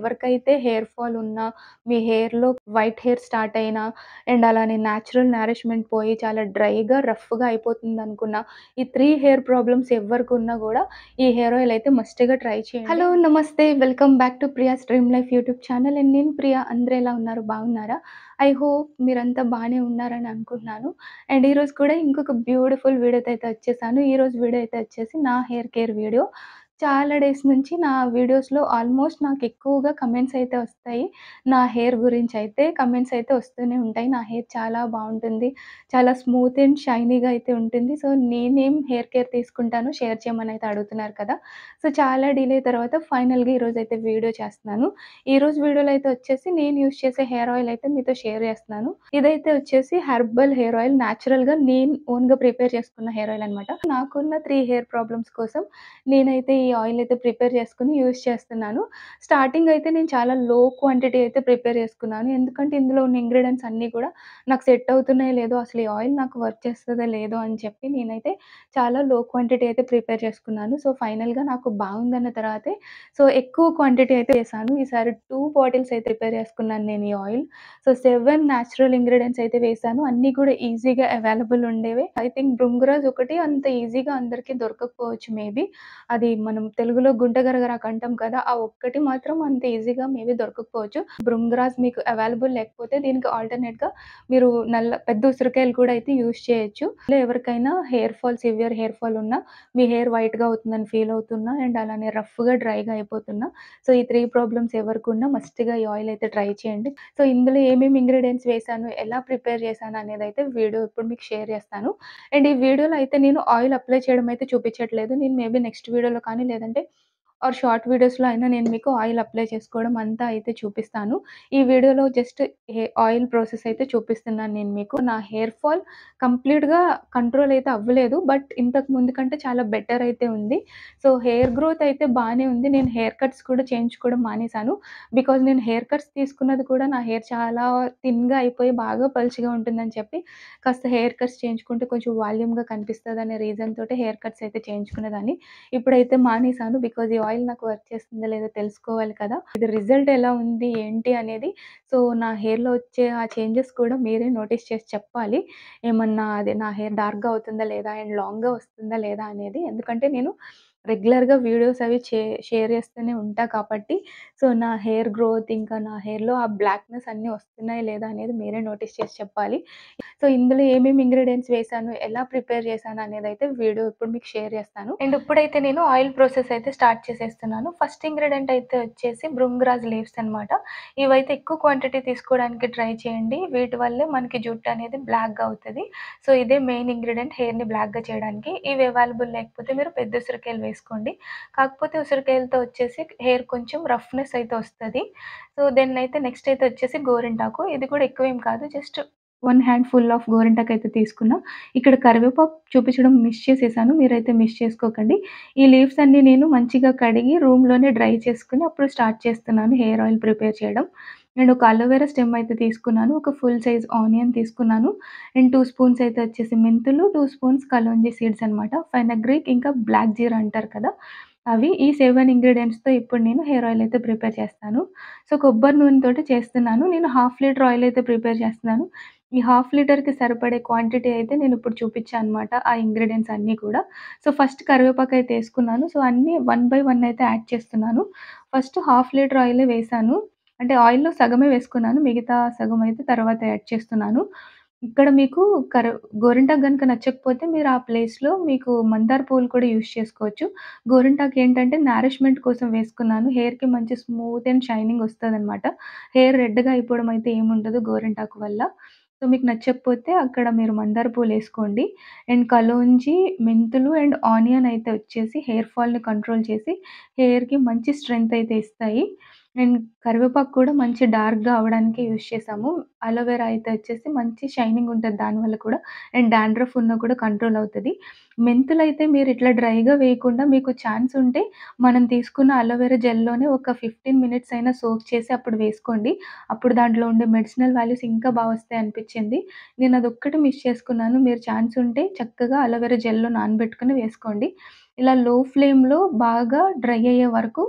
ఎవరికైతే hair fall ఉన్నా మీ హెయిర్లో వైట్ హెయిర్ స్టార్ట్ అయినా అండ్ అలానే న్యాచురల్ నరిష్మెంట్ పోయి చాలా డ్రైగా రఫ్గా అయిపోతుంది అనుకున్నా ఈ త్రీ హెయిర్ ప్రాబ్లమ్స్ ఎవరికి ఉన్నా కూడా ఈ హెయిర్ ఆయిల్ అయితే మస్ట్గా ట్రై చేయండి హలో నమస్తే welcome back to Priya stream life YouTube channel and నేను ప్రియా అందరూ ఎలా ఉన్నారు బాగున్నారా ఐ హోప్ మీరంతా బాగానే ఉన్నారని అనుకుంటున్నాను అండ్ ఈరోజు కూడా ఇంకొక బ్యూటిఫుల్ వీడియో అయితే వచ్చేసాను ఈరోజు వీడియో అయితే వచ్చేసి నా హెయిర్ కేర్ వీడియో చాలా డేస్ నుంచి నా వీడియోస్‌లో ఆల్మోస్ట్ నాకు ఎక్కువగా కమెంట్స్ అయితే వస్తాయి. నా హెయిర్ గురించి అయితే కమెంట్స్ అయితే వస్తూనే ఉంటాయి. నా హెయిర్ చాలా బాగుంటుంది చాలా స్మూత్ అండ్ షైనీగా అయితే ఉంటుంది. సో, నేనేం హెయిర్ కేర్ తీసుకుంటాను షేర్ చేయమని అయితే అడుగుతున్నారు కదా! సో, చాలా డిలే తర్వాత ఫైనల్‌గా అయితే వీడియో చేస్తున్నాను. ఈరోజు వీడియోలో అయితే వచ్చేసి నేను యూజ్ చేసే హెయిర్ ఆయిల్ అయితే మీతో షేర్ చేస్తున్నాను. ఇదైతే వచ్చేసి హెర్బల్ హెయిర్ ఆయిల్ న్యాచురల్గా నేను ఓన్‌గా ప్రిపేర్ చేసుకున్న హెయిర్ ఆయిల్ అనమాట. నాకున్న త్రీ హెయిర్ ప్రాబ్లమ్స్ కోసం నేనైతే ఈ ఆయిల్ అయితే ప్రిపేర్ చేసుకుని యూస్ చేస్తున్నాను స్టార్టింగ్ అయితే నేను చాలా లో క్వాంటిటీ అయితే ప్రిపేర్ చేసుకున్నాను ఎందుకంటే ఇందులో ఉన్న ఇంగ్రీడియంట్స్ అన్నీ కూడా నాకు సెట్ అవుతున్నాయి లేదో అసలు ఈ ఆయిల్ నాకు వర్క్ చేస్తుందో లేదో అని చెప్పి నేనైతే చాలా లో క్వాంటిటీ అయితే ప్రిపేర్ చేసుకున్నాను సో ఫైనల్గా నాకు బాగుందన్న తర్వాతే సో ఎక్కువ క్వాంటిటీ అయితే వేసాను ఈసారి టూ బాటిల్స్ అయితే ప్రిపేర్ చేసుకున్నాను నేను ఈ oil so seven natural ingredients అయితే వేసాను అన్నీ కూడా ఈజీగా అవైలబుల్ ఉండేవి ఐ థింక్ బృంగరాజ్ ఒకటి అంత ఈజీగా అందరికీ దొరకకపోవచ్చు మేబీ అది మన మనం తెలుగులో గుంటగరగర కంటాం కదా ఆ ఒక్కటి మాత్రం అంత ఈజీగా మేబీ దొరకకపోవచ్చు బ్రుంగ్రాజ్ మీకు అవైలబుల్ లేకపోతే దీనికి ఆల్టర్నేట్ గా మీరు నల్ల పెద్ద ఉసిరికాయలు కూడా అయితే యూజ్ చేయొచ్చు ఎవరికైనా hair fall severe hair fall ఉన్నా మీ హెయిర్ వైట్ గా అవుతుందని ఫీల్ అవుతున్నా అండ్ అలానే రఫ్ డ్రై డ్రైగా అయిపోతున్నా సో ఈ త్రీ ప్రాబ్లమ్స్ ఎవరికి ఉన్నా గా ఈ ఆయిల్ అయితే ట్రై చేయండి సో ఇందులో ఏమేమి ఇంగ్రీడియంట్స్ వేసాను ఎలా ప్రిపేర్ చేశాను అనేది అయితే వీడియో ఇప్పుడు మీకు షేర్ చేస్తాను అండ్ ఈ వీడియోలో అయితే నేను ఆయిల్ అప్లై చేయడం అయితే చూపించట్లేదు నేను మేబీ నెక్స్ట్ వీడియోలో కానీ లేదంటే ఆర్ షార్ట్ వీడియోస్లో అయినా నేను మీకు ఆయిల్ అప్లై చేసుకోవడం అంతా అయితే చూపిస్తాను ఈ వీడియోలో జస్ట్ ఆయిల్ ప్రాసెస్ అయితే చూపిస్తున్నాను నేను మీకు నా హెయిర్ ఫాల్ కంప్లీట్గా కంట్రోల్ అయితే అవ్వలేదు బట్ ఇంతకు ముందు కంటే చాలా బెటర్ అయితే ఉంది సో హెయిర్ గ్రోత్ అయితే బాగానే ఉంది నేను హెయిర్ కట్స్ కూడా చేయించుకోవడం మానేశాను బికాజ్ నేను హెయిర్ కట్స్ తీసుకున్నది కూడా నా హెయిర్ చాలా థిన్గా అయిపోయి బాగా పలుచిగా ఉంటుందని చెప్పి కాస్త హెయిర్ కట్స్ చేయించుకుంటే కొంచెం వాల్యూమ్గా కనిపిస్తుంది అనే రీజన్ తోటి హెయిర్ కట్స్ అయితే చేయించుకునేదాన్ని ఇప్పుడైతే మానేశాను బికాజ్ ఈ ఆయిల్ నాకు వర్క్ చేస్తుందా లేదో తెలుసుకోవాలి కదా ఇది రిజల్ట్ ఎలా ఉంది ఏంటి అనేది సో నా హెయిర్లో వచ్చే ఆ చేంజెస్ కూడా మీరే నోటీస్ చేసి చెప్పాలి ఏమన్నా అది నా హెయిర్ డార్క్గా అవుతుందా లేదా అండ్ లాంగ్గా వస్తుందా లేదా అనేది ఎందుకంటే నేను రెగ్యులర్గా వీడియోస్ అవి షేర్ చేస్తూనే ఉంటా కాబట్టి సో నా హెయిర్ గ్రోత్ ఇంకా నా హెయిర్లో ఆ బ్లాక్నెస్ అన్నీ వస్తున్నాయి లేదా అనేది మీరే నోటీస్ చేసి చెప్పాలి సో ఇందులో ఏమేమి ఇంగ్రీడియంట్స్ వేసాను ఎలా ప్రిపేర్ చేశాను అనేది అయితే వీడియో ఇప్పుడు మీకు షేర్ చేస్తాను అండ్ ఇప్పుడైతే నేను ఆయిల్ ప్రాసెస్ అయితే స్టార్ట్ చేసేస్తున్నాను ఫస్ట్ ఇంగ్రీడియంట్ అయితే వచ్చేసి బృంగ్రాజ్ లీవ్స్ అనమాట ఇవైతే ఎక్కువ క్వాంటిటీ తీసుకోవడానికి ట్రై చేయండి వీటి వల్లే మనకి జుట్టు అనేది బ్లాక్గా అవుతుంది సో ఇదే మెయిన్ ఇంగ్రీడియంట్ హెయిర్ని బ్లాక్గా చేయడానికి ఇవి అవైలబుల్ లేకపోతే మీరు పెద్ద ఉసిరికాయలు వేసుకోండి కాకపోతే ఉసిరికాయలతో వచ్చేసి హెయిర్ కొంచెం రఫ్నెస్ అయితే వస్తుంది సో దెన్ అయితే నెక్స్ట్ అయితే వచ్చేసి గోరింటాకు ఇది కూడా ఎక్కువ ఏం కాదు just one handful of గోరింటాకు అయితే తీసుకున్నాం ఇక్కడ కరివేపాకు చూపించడం మిస్ చేసేసాను మీరైతే మిస్ చేసుకోకండి ఈ లీవ్స్ అన్నీ నేను మంచిగా కడిగి రూమ్లోనే డ్రై చేసుకుని అప్పుడు స్టార్ట్ చేస్తున్నాను హెయిర్ ఆయిల్ ప్రిపేర్ చేయడం నేను ఒక అలోవెరా స్టెమ్ అయితే తీసుకున్నాను ఒక ఫుల్ సైజ్ ఆనియన్ తీసుకున్నాను అండ్ టూ స్పూన్స్ అయితే వచ్చేసి మెంతులు టూ స్పూన్స్ కలోంజీ సీడ్స్ అనమాట గ్రీక్ ఇంకా బ్లాక్ జీరా అంటారు కదా అవి ఈ సెవెన్ ఇంగ్రీడియంట్స్తో ఇప్పుడు నేను హెయిర్ ఆయిల్ అయితే ప్రిపేర్ చేస్తాను సో కొబ్బరి నూనెతో చేస్తున్నాను నేను హాఫ్ లీటర్ ఆయిల్ అయితే ప్రిపేర్ చేస్తున్నాను ఈ హాఫ్ లీటర్కి సరిపడే క్వాంటిటీ అయితే నేను ఇప్పుడు చూపించాను అనమాట ఆ ఇంగ్రీడియంట్స్ అన్నీ కూడా సో ఫస్ట్ కరివేపాకు అయితే వేసుకున్నాను సో అన్నీ వన్ బై వన్ అయితే యాడ్ చేస్తున్నాను ఫస్ట్ హాఫ్ లీటర్ ఆయిల్ వేసాను అంటే ఆయిల్లో సగమే వేసుకున్నాను మిగతా సగం అయితే తర్వాత యాడ్ చేస్తున్నాను ఇక్కడ మీకు కర గోరింటాకు కనుక నచ్చకపోతే మీరు ఆ ప్లేస్లో మీకు మందార పూలు కూడా యూస్ చేసుకోవచ్చు గోరింటాకు ఏంటంటే నారిష్మెంట్ కోసం వేసుకున్నాను హెయిర్కి మంచి స్మూత్ అండ్ షైనింగ్ వస్తుంది అనమాట హెయిర్ రెడ్గా అయిపోవడం అయితే ఏముండదు గోరింటాకు వల్ల సో మీకు నచ్చకపోతే అక్కడ మీరు మందార పూలు వేసుకోండి అండ్ కలోంజి మెంతులు అండ్ ఆనియన్ అయితే వచ్చేసి హెయిర్ ఫాల్ని కంట్రోల్ చేసి హెయిర్కి మంచి స్ట్రెంగ్త్ అయితే ఇస్తాయి అండ్ కరివేపాకు కూడా మంచి డార్క్గా అవడానికి యూజ్ చేసాము అలోవెరా అయితే వచ్చేసి మంచి షైనింగ్ ఉంటుంది దానివల్ల కూడా అండ్ డాండ్రఫ్ ఉన్న కూడా కంట్రోల్ అవుతుంది మెంతులు అయితే మీరు ఇట్లా డ్రైగా వేయకుండా మీకు ఛాన్స్ ఉంటే మనం తీసుకున్న అలోవెరా జెల్లోనే ఒక ఫిఫ్టీన్ మినిట్స్ అయినా సోక్ చేసి అప్పుడు వేసుకోండి అప్పుడు దాంట్లో ఉండే మెడిసినల్ వాల్యూస్ ఇంకా బాగా వస్తాయి అనిపించింది నేను అది ఒక్కటి మిస్ చేసుకున్నాను మీరు ఛాన్స్ ఉంటే చక్కగా అలోవెరా జెల్లో నానబెట్టుకుని వేసుకోండి ఇలా లో ఫ్లేమ్లో బాగా డ్రై అయ్యే వరకు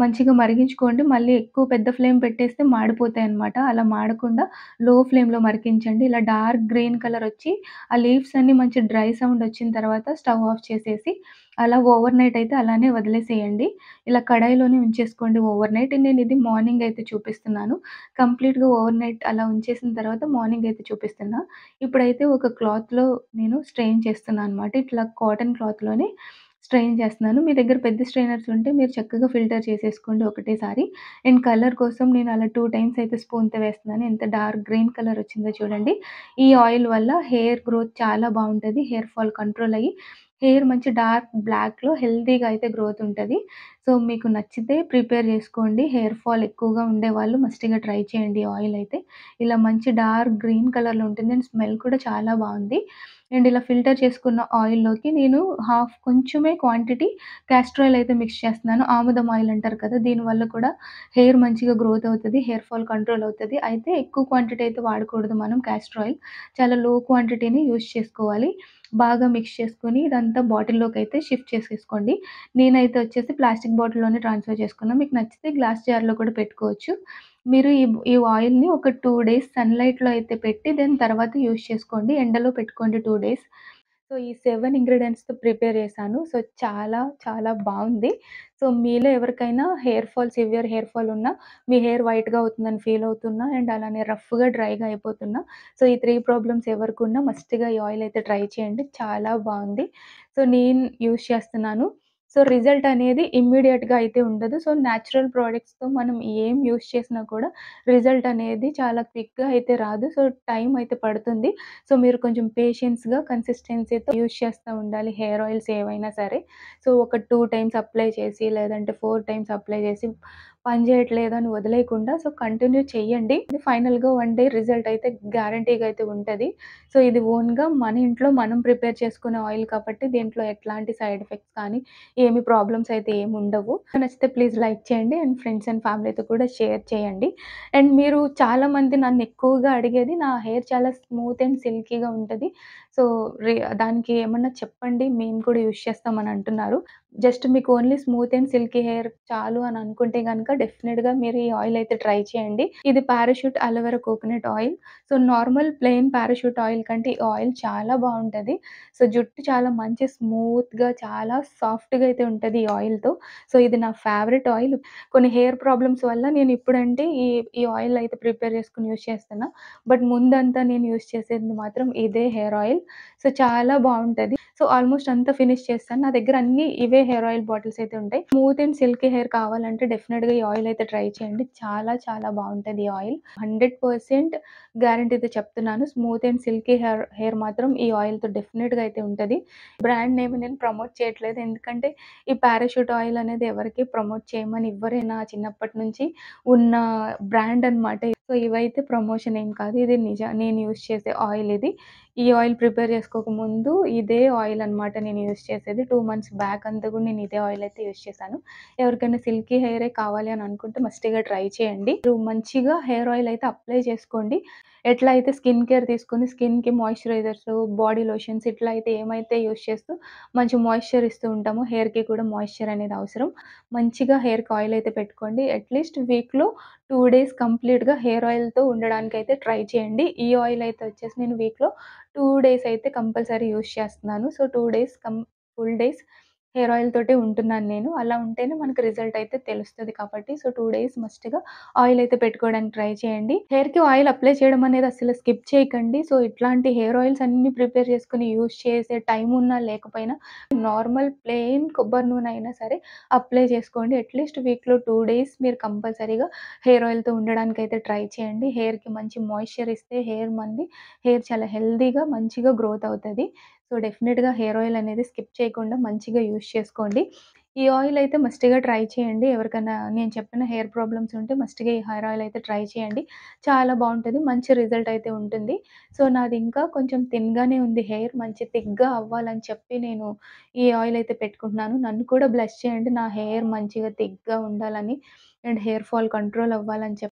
మంచిగా మరిగించుకోండి మళ్ళీ ఎక్కువ పెద్ద ఫ్లేమ్ పెట్టేస్తే మాడిపోతాయి అనమాట అలా మాడకుండా లో ఫ్లేమ్లో మరిగించండి ఇలా డార్క్ గ్రీన్ కలర్ వచ్చి ఆ లీవ్స్ అన్నీ మంచి డ్రై సౌండ్ వచ్చిన తర్వాత స్టవ్ ఆఫ్ చేసేసి అలా ఓవర్ నైట్ అయితే అలానే వదిలేసేయండి ఇలా కడాయిలోనే ఉంచేసుకోండి ఓవర్ నైట్ నేను ఇది మార్నింగ్ అయితే చూపిస్తున్నాను కంప్లీట్గా ఓవర్ నైట్ అలా ఉంచేసిన తర్వాత మార్నింగ్ అయితే చూపిస్తున్నా ఇప్పుడైతే ఒక క్లాత్లో నేను స్ట్రెయిన్ చేస్తున్నాను అనమాట ఇట్లా కాటన్ క్లాత్లోనే స్ట్రెయిన్ చేస్తున్నాను మీ దగ్గర పెద్ద స్ట్రైనర్స్ ఉంటే మీరు చక్కగా ఫిల్టర్ చేసేసుకోండి ఒకటేసారి అండ్ కలర్ కోసం నేను అలా టూ టైమ్స్ అయితే స్పూన్తో వేస్తున్నాను ఎంత డార్క్ గ్రీన్ కలర్ వచ్చిందో చూడండి ఈ ఆయిల్ వల్ల హెయిర్ గ్రోత్ చాలా బాగుంటుంది హెయిర్ ఫాల్ కంట్రోల్ అయ్యి హెయిర్ మంచి డార్క్ బ్లాక్లో హెల్తీగా అయితే గ్రోత్ ఉంటుంది సో మీకు నచ్చితే ప్రిపేర్ చేసుకోండి హెయిర్ ఫాల్ ఎక్కువగా ఉండేవాళ్ళు మస్ట్గా ట్రై చేయండి ఆయిల్ అయితే ఇలా మంచి డార్క్ గ్రీన్ కలర్లో ఉంటుంది అండ్ స్మెల్ కూడా చాలా బాగుంది అండ్ ఇలా ఫిల్టర్ చేసుకున్న ఆయిల్లోకి నేను హాఫ్ కొంచెమే క్వాంటిటీ క్యాస్టర్ ఆయిల్ అయితే మిక్స్ చేస్తున్నాను ఆముదం ఆయిల్ అంటారు కదా దీనివల్ల కూడా హెయిర్ మంచిగా గ్రోత్ అవుతుంది హెయిర్ ఫాల్ కంట్రోల్ అవుతుంది అయితే ఎక్కువ క్వాంటిటీ అయితే వాడకూడదు మనం క్యాస్టర్ ఆయిల్ చాలా లో క్వాంటిటీని యూస్ చేసుకోవాలి బాగా మిక్స్ చేసుకొని ఇదంతా బాటిల్లోకి అయితే షిఫ్ట్ చేసేసుకోండి నేనైతే వచ్చేసి ప్లాస్టిక్ ప్లాస్టిక్ బాటిల్లోనే ట్రాన్స్ఫర్ చేసుకున్నాం మీకు నచ్చితే గ్లాస్ జార్లో కూడా పెట్టుకోవచ్చు మీరు ఈ ఈ ఆయిల్ని ఒక టూ డేస్ సన్లైట్లో అయితే పెట్టి దాని తర్వాత యూస్ చేసుకోండి ఎండలో పెట్టుకోండి టూ డేస్ సో ఈ సెవెన్ ఇంగ్రీడియంట్స్తో ప్రిపేర్ చేశాను సో చాలా చాలా బాగుంది సో మీలో ఎవరికైనా hair fall severe hair fall ఉన్నా మీ హెయిర్ వైట్గా అవుతుందని ఫీల్ అవుతున్నా అండ్ అలానే రఫ్గా డ్రైగా అయిపోతున్నా సో ఈ త్రీ ప్రాబ్లమ్స్ ఎవరికి ఉన్నా మస్ట్గా ఈ ఆయిల్ అయితే ట్రై చేయండి చాలా బాగుంది సో నేను యూస్ చేస్తున్నాను సో రిజల్ట్ అనేది ఇమ్మీడియట్గా అయితే ఉండదు సో న్యాచురల్ ప్రోడక్ట్స్తో మనం ఏం యూస్ చేసినా కూడా రిజల్ట్ అనేది చాలా క్విక్గా అయితే రాదు సో టైం అయితే పడుతుంది సో మీరు కొంచెం పేషెన్స్గా కన్సిస్టెన్సీతో యూస్ చేస్తూ ఉండాలి హెయిర్ ఆయిల్స్ ఏవైనా సరే సో ఒక టూ టైమ్స్ అప్లై చేసి లేదంటే ఫోర్ టైమ్స్ అప్లై చేసి పని చేయట్లేదు అని వదిలేయకుండా సో కంటిన్యూ చేయండి ఇది ఫైనల్గా వన్ డే రిజల్ట్ అయితే గ్యారంటీగా అయితే ఉంటుంది సో ఇది ఓన్గా మన ఇంట్లో మనం ప్రిపేర్ చేసుకునే ఆయిల్ కాబట్టి దీంట్లో ఎట్లాంటి సైడ్ ఎఫెక్ట్స్ కానీ ఏమి ప్రాబ్లమ్స్ అయితే ఏమి ఉండవు నచ్చితే ప్లీజ్ లైక్ చేయండి అండ్ ఫ్రెండ్స్ అండ్ ఫ్యామిలీతో కూడా షేర్ చేయండి అండ్ మీరు చాలామంది నన్ను ఎక్కువగా అడిగేది నా హెయిర్ చాలా స్మూత్ అండ్ సిల్కీగా ఉంటుంది సో దానికి ఏమన్నా చెప్పండి మేము కూడా యూజ్ చేస్తామని అంటున్నారు జస్ట్ మీకు only smooth and silky hair చాలు అని అనుకుంటే కనుక గా మీరు ఈ ఆయిల్ అయితే ట్రై చేయండి ఇది Parachute aloe vera coconut oil so normal plain Parachute oil కంటే ఈ ఆయిల్ చాలా బాగుంటుంది సో జుట్టు చాలా మంచి స్మూత్ గా చాలా సాఫ్ట్ గా అయితే ఉంటుంది ఈ ఆయిల్ తో సో ఇది నా ఫేవరెట్ ఆయిల్ కొన్ని హెయిర్ ప్రాబ్లమ్స్ వల్ల నేను ఇప్పుడంటే ఈ ఈ ఆయిల్ అయితే ప్రిపేర్ చేసుకుని యూజ్ చేస్తున్నా బట్ ముందంతా నేను యూజ్ చేసేది మాత్రం ఇదే హెయిర్ ఆయిల్ సో చాలా బాగుంటుంది సో ఆల్మోస్ట్ అంతా ఫినిష్ చేస్తాను నా దగ్గర అన్ని ఇవే హెయిర్ ఆయిల్ బాటిల్స్ అయితే ఉంటాయి స్మూత్ అండ్ సిల్కీ హెయిర్ కావాలంటే గా ఈ ఆయిల్ అయితే ట్రై చేయండి చాలా చాలా బాగుంటుంది ఈ ఆయిల్ హండ్రెడ్ పర్సెంట్ అయితే చెప్తున్నాను smooth and silky hair hair మాత్రం ఈ ఆయిల్ తో డెఫినెట్ గా అయితే ఉంటుంది బ్రాండ్ నేమ్ నేను ప్రమోట్ చేయట్లేదు ఎందుకంటే ఈ పారాషూట్ ఆయిల్ అనేది ఎవరికి ప్రమోట్ చేయమని ఎవరైనా చిన్నప్పటి నుంచి ఉన్న బ్రాండ్ అనమాట సో ఇవైతే ప్రమోషన్ ఏం కాదు ఇది నిజ నేను యూజ్ చేసే ఆయిల్ ఇది ఈ ఆయిల్ ప్రిపేర్ చేసుకోకముందు ఇదే ఆయిల్ అనమాట నేను యూస్ చేసేది టూ మంత్స్ బ్యాక్ అంతా కూడా నేను ఇదే ఆయిల్ అయితే యూస్ చేశాను ఎవరికైనా సిల్కీ హెయిరే కావాలి అని అనుకుంటే మస్ట్గా ట్రై చేయండి మంచిగా హెయిర్ ఆయిల్ అయితే అప్లై చేసుకోండి ఎట్లా అయితే స్కిన్ కేర్ తీసుకుని స్కిన్కి మాయిశ్చరైజర్స్ బాడీ లోషన్స్ ఇట్లా అయితే ఏమైతే యూస్ చేస్తూ మంచి మాయిశ్చర్ ఇస్తూ ఉంటామో హెయిర్కి కూడా మాయిశ్చర్ అనేది అవసరం మంచిగా హెయిర్కి ఆయిల్ అయితే పెట్టుకోండి అట్లీస్ట్ వీక్లో టూ డేస్ కంప్లీట్గా హెయిర్ ఆయిల్తో ఉండడానికి అయితే ట్రై చేయండి ఈ ఆయిల్ అయితే వచ్చేసి నేను వీక్లో టూ డేస్ అయితే కంపల్సరీ యూస్ చేస్తున్నాను సో టూ డేస్ కం ఫుల్ డేస్ హెయిర్ ఆయిల్ తోటే ఉంటున్నాను నేను అలా ఉంటేనే మనకు రిజల్ట్ అయితే తెలుస్తుంది కాబట్టి సో టూ డేస్ మస్ట్ గా ఆయిల్ అయితే పెట్టుకోవడానికి ట్రై చేయండి హెయిర్ కి ఆయిల్ అప్లై చేయడం అనేది అసలు స్కిప్ చేయకండి సో ఇట్లాంటి హెయిర్ ఆయిల్స్ అన్ని ప్రిపేర్ చేసుకుని యూజ్ చేసే టైం ఉన్నా లేకపోయినా నార్మల్ ప్లెయిన్ కొబ్బరి నూనె అయినా సరే అప్లై చేసుకోండి అట్లీస్ట్ వీక్ లో టూ డేస్ మీరు కంపల్సరీగా హెయిర్ ఆయిల్ తో ఉండడానికి అయితే ట్రై చేయండి హెయిర్ కి మంచి మాయిశ్చర్ ఇస్తే హెయిర్ మంది హెయిర్ చాలా హెల్దీగా మంచిగా గ్రోత్ అవుతుంది సో డెఫినెట్గా హెయిర్ ఆయిల్ అనేది స్కిప్ చేయకుండా మంచిగా యూస్ చేసుకోండి ఈ ఆయిల్ అయితే మస్ట్గా ట్రై చేయండి ఎవరికైనా నేను చెప్పిన హెయిర్ ప్రాబ్లమ్స్ ఉంటే మస్ట్గా ఈ హెయిర్ ఆయిల్ అయితే ట్రై చేయండి చాలా బాగుంటుంది మంచి రిజల్ట్ అయితే ఉంటుంది సో నాది ఇంకా కొంచెం తిన్గానే ఉంది హెయిర్ మంచి థిక్గా అవ్వాలని చెప్పి నేను ఈ ఆయిల్ అయితే పెట్టుకుంటున్నాను నన్ను కూడా బ్లెస్ చేయండి నా హెయిర్ మంచిగా థిక్గా ఉండాలని అండ్ హెయిర్ ఫాల్ కంట్రోల్ అవ్వాలని చెప్పి